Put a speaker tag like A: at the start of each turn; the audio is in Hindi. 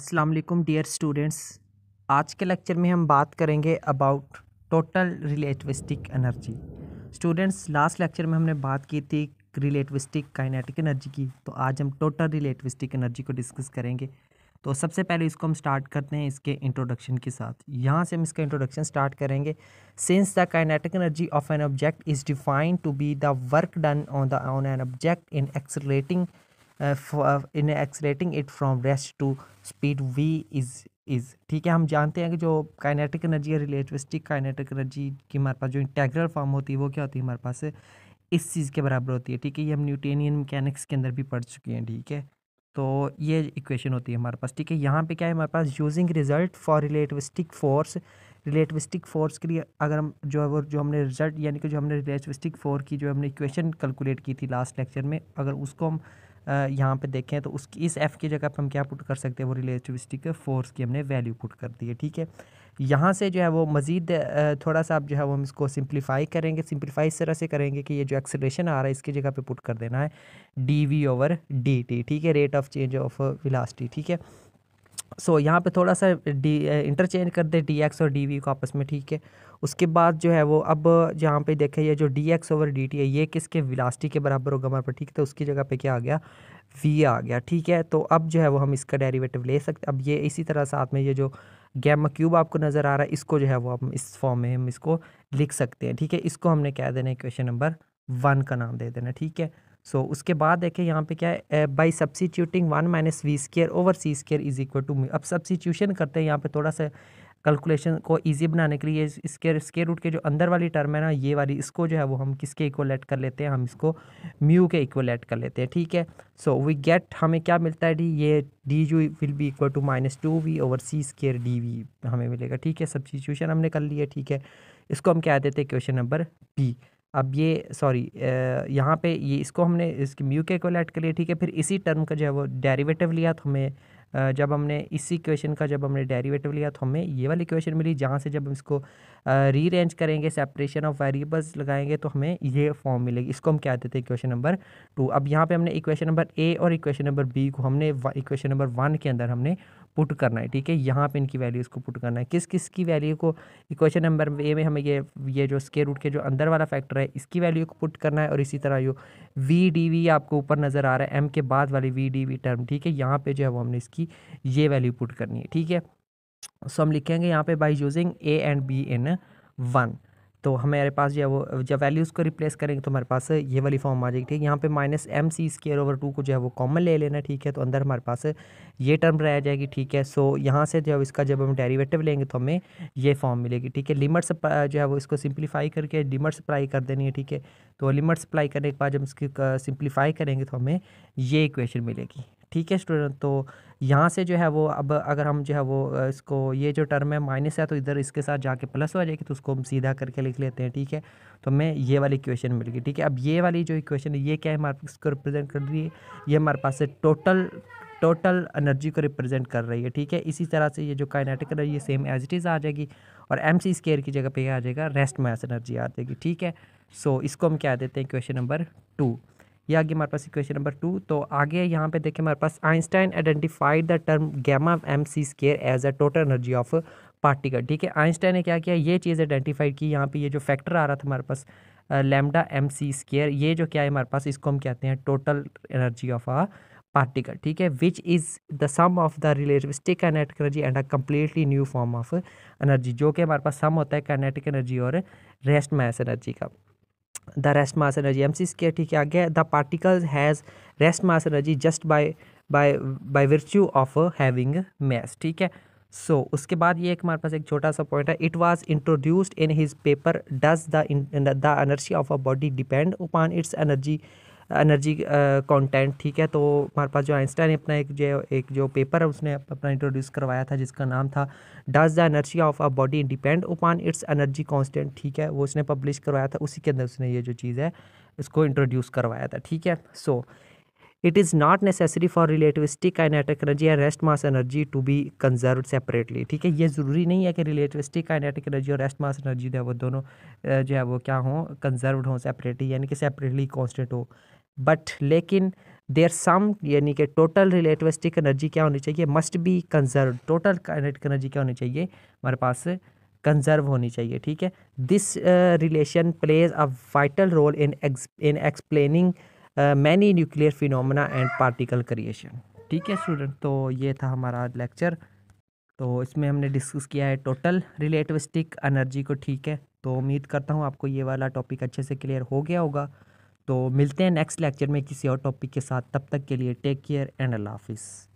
A: अस्सलाम वालेकुम डियर स्टूडेंट्स आज के लेक्चर में हम बात करेंगे about total relativistic energy students last lecture में हमने बात की थी रिलेटिविस्टिक काइनेटिक एनर्जी की तो आज हम टोटल रिलेटिविस्टिक एनर्जी को डिस्कस करेंगे तो सबसे पहले इसको हम स्टार्ट करते हैं इसके इंट्रोडक्शन के साथ यहाँ से हम इसका इंट्रोडक्शन स्टार्ट करेंगे since the kinetic energy of an object is defined to be the work done on the on an object in accelerating in accelerating it from rest to speed v is is ठीक है हम जानते हैं कि जो काइनेटिक एनर्जी है रिलेटिविस्टिक काइनेटिक एनर्जी की हमारे पास जो इंटेग्रल फॉर्म होती है वो क्या होती है हमारे पास इस चीज़ के बराबर होती है ठीक है ये हम न्यूटेनियन मैकेनिक्स के अंदर भी पढ़ चुके हैं ठीक है तो ये इक्वेशन होती है हमारे पास ठीक है यहाँ पे क्या है हमारे पास using result for relativistic force relativistic force के लिए अगर हम जो है वो जो हमने रिजल्ट यानी कि जो हमने रिलेटिविस्टिक फोर की जो हमने इक्वेशन कैलकुलेट की थी लास्ट लेक्चर में अगर उसको हम यहाँ पे देखें तो उसकी इस एफ़ की जगह पर हम क्या पुट कर सकते हैं वो रिलेटिविस्टिक फोर्स की हमने वैल्यू पुट कर दी है ठीक है यहाँ से जो है वो मज़ीद थोड़ा सा आप जो है वो हम इसको सिंप्लीफाई करेंगे सिंप्लीफाई इस तरह से करेंगे कि ये जो एक्सलेशन आ रहा है इसकी जगह पे पुट कर देना है d v over d t ठीक है rate of change of velocity ठीक है सो so, यहाँ पे थोड़ा सा डी इंटरचेंज कर दे डी एक्स और डी वी को आपस में ठीक है उसके बाद जो है वो अब जहाँ पे देखें ये जो d x over d t है ये किसके विलास्टी के बराबर होगा हमारे पर ठीक है तो उसकी जगह पे क्या आ गया वी आ गया ठीक है तो अब जो है वो हम इसका डेरिवेटिव ले सकते अब ये इसी तरह साथ में ये जो गैमा क्यूब आपको नज़र आ रहा है इसको जो है वो हम इस फॉर्म में हम इसको लिख सकते हैं ठीक है इसको हमने कह देना है क्वेश्चन नंबर वन का नाम दे देना ठीक है सो so, उसके बाद देखें यहाँ पे क्या है by substituting one minus v square over c square is equal to अब सब्सिट्यूशन करते हैं यहाँ पे थोड़ा सा कैलकुलेशन को इजी बनाने के लिए स्केयर स्केयर रूट के जो अंदर वाली टर्म है ना ये वाली इसको जो है वो हम किसके इक्वलेट कर लेते हैं हम इसको म्यू के इक्वलेट कर लेते हैं ठीक है सो वी गेट हमें क्या मिलता है डी ये d u will be equal to minus two v over c square d v हमें मिलेगा ठीक है सब्सिट्यूशन हमने कर लिया ठीक है इसको हम क्या देते हैं क्वेश्चन नंबर बी अब ये सॉरी यहाँ पे ये इसको हमने इसकी म्यू के इक्वलेट कर लिए ठीक है फिर इसी टर्म का जो है वो डेरिवेटिव लिया तो हमें जब हमने इसी इक्वेशन का जब हमने डेरिवेटिव लिया तो हमें ये वाली इक्वेशन मिली जहाँ से जब हम इसको रीअरेंज करेंगे सेपरेशन ऑफ वेरिएबल्स लगाएंगे तो हमें ये फॉर्म मिलेगी इसको हम क्या देते हैं इक्वेशन नंबर टू अब यहाँ पे हमने इक्वेशन नंबर ए और इक्वेशन नंबर बी को हमने इक्वेशन नंबर वन के अंदर हमने पुट करना है ठीक है यहाँ पे इनकी वैल्यूज़ को पुट करना है किस किस की वैल्यू को इक्वेशन नंबर ए में हमें ये ये जो स्केयर रूट के जो अंदर वाला फैक्टर है इसकी वैल्यू को पुट करना है और इसी तरह जो वी डी वी आपको ऊपर नज़र आ रहा है एम के बाद वाली वी डी वी टर्म ठीक है यहाँ पर जो है वो हमने इसकी ये वैल्यू पुट करनी है ठीक है सो हम लिखेंगे यहाँ पे by using a and b in one तो हमारे पास जो है वो जब वैल्यूज़ को रिप्लेस करेंगे तो हमारे पास ये वाली फॉर्म आ जाएगी ठीक है यहाँ पे minus m c square over two को जो है वो कॉमन ले लेना ठीक है तो अंदर हमारे पास ये टर्म रह जाएगी ठीक है सो यहाँ से जो है इसका जब हम डेरिवेटिव लेंगे तो हमें ये फॉर्म मिलेगी ठीक है लिमिट्स जो है वो इसको सिंप्लीफाई करके लिमिट सप्लाई कर देनी है ठीक है तो लिमिट सप्लाई करने के बाद जब इसकी सिंप्लीफाई करेंगे तो हमें ये इक्वेशन मिलेगी ठीक है स्टूडेंट तो यहाँ से जो है वो अब अगर हम जो है वो इसको ये जो टर्म है माइनस है तो इधर इसके साथ जाके प्लस हो जाएगी तो उसको हम सीधा करके लिख लेते हैं ठीक है तो हमें ये वाली इक्वेशन मिल गई ठीक है अब ये वाली जो इक्वेशन है ये क्या है हमारे इसको रिप्रेजेंट कर रही है ये हमारे पास से टोटल टोटल एनर्जी को रिप्रेजेंट कर रही है ठीक है इसी तरह से ये जो काइनेटिक एनर्जी ये सेम एज इट इज़ आ जाएगी और एम सी स्केयर की जगह यह आ जाएगा रेस्ट मैस एनर्जी आ जाएगी ठीक है सो so, इसको हम क्या देते हैं क्वेश्चन नंबर टू ये आगे हमारे पास इक्वेशन नंबर टू तो आगे यहाँ पे देखें हमारे पास Einstein identified the term gamma m c square as a total energy of particle ठीक है आइंस्टाइन ने क्या किया ये चीज़ आइडेंटिफाइड की यहाँ पे ये जो फैक्टर आ रहा था हमारे पास लेमडा एम सी स्केयर ये जो क्या है हमारे पास इसको हम कहते हैं total energy of a particle ठीक है which is the sum of the relativistic kinetic energy and a completely new form of energy जो कि हमारे पास सम होता है कैनेटिक एनर्जी और रेस्ट मैस एनर्जी का the rest mass energy m c square ठीक है आगे the particle has rest mass energy just by by by virtue of having mass ठीक है सो so, उसके बाद ये एक हमारे पास एक छोटा सा पॉइंट है it was introduced in his paper does the the energy of a body depend upon its energy energy content uh, ठीक है तो हमारे पास जो आइंस्टाइन ने अपना एक जो एक जो पेपर है उसने अपना इंट्रोड्यूस करवाया था जिसका नाम था does the energy of a body depend upon its energy constant ठीक है वो उसने पब्लिश करवाया था उसी के अंदर उसने ये जो चीज़ है इसको इंट्रोड्यूस करवाया था ठीक है so it is not necessary for relativistic kinetic energy and rest mass energy to be conserve separately ठीक है ये ज़रूरी नहीं है कि रिलेटिविस्टिक काइनेटिक एनर्जी और रेस्ट मास एनर्जी जो है वो दोनों जो है वो क्या हों कंजर्व हों सेपरेटली यानी कि सेपरेटली कॉन्स्टेंट हो बट लेकिन देयर सम यानी कि टोटल रिलेटिविस्टिक एनर्जी क्या होनी चाहिए must be conserve total energy क्या होनी चाहिए हमारे पास कंजर्व होनी चाहिए ठीक है this relation plays a vital role in in explaining many nuclear phenomena and particle creation ठीक है स्टूडेंट तो ये था हमारा लेक्चर तो इसमें हमने डिस्कस किया है टोटल रिलेटिविस्टिक एनर्जी को ठीक है तो उम्मीद करता हूँ आपको ये वाला टॉपिक अच्छे से क्लियर हो गया होगा तो मिलते हैं नेक्स्ट लेक्चर में किसी और टॉपिक के साथ तब तक के लिए टेक केयर एंड अल्लाह हाफिज़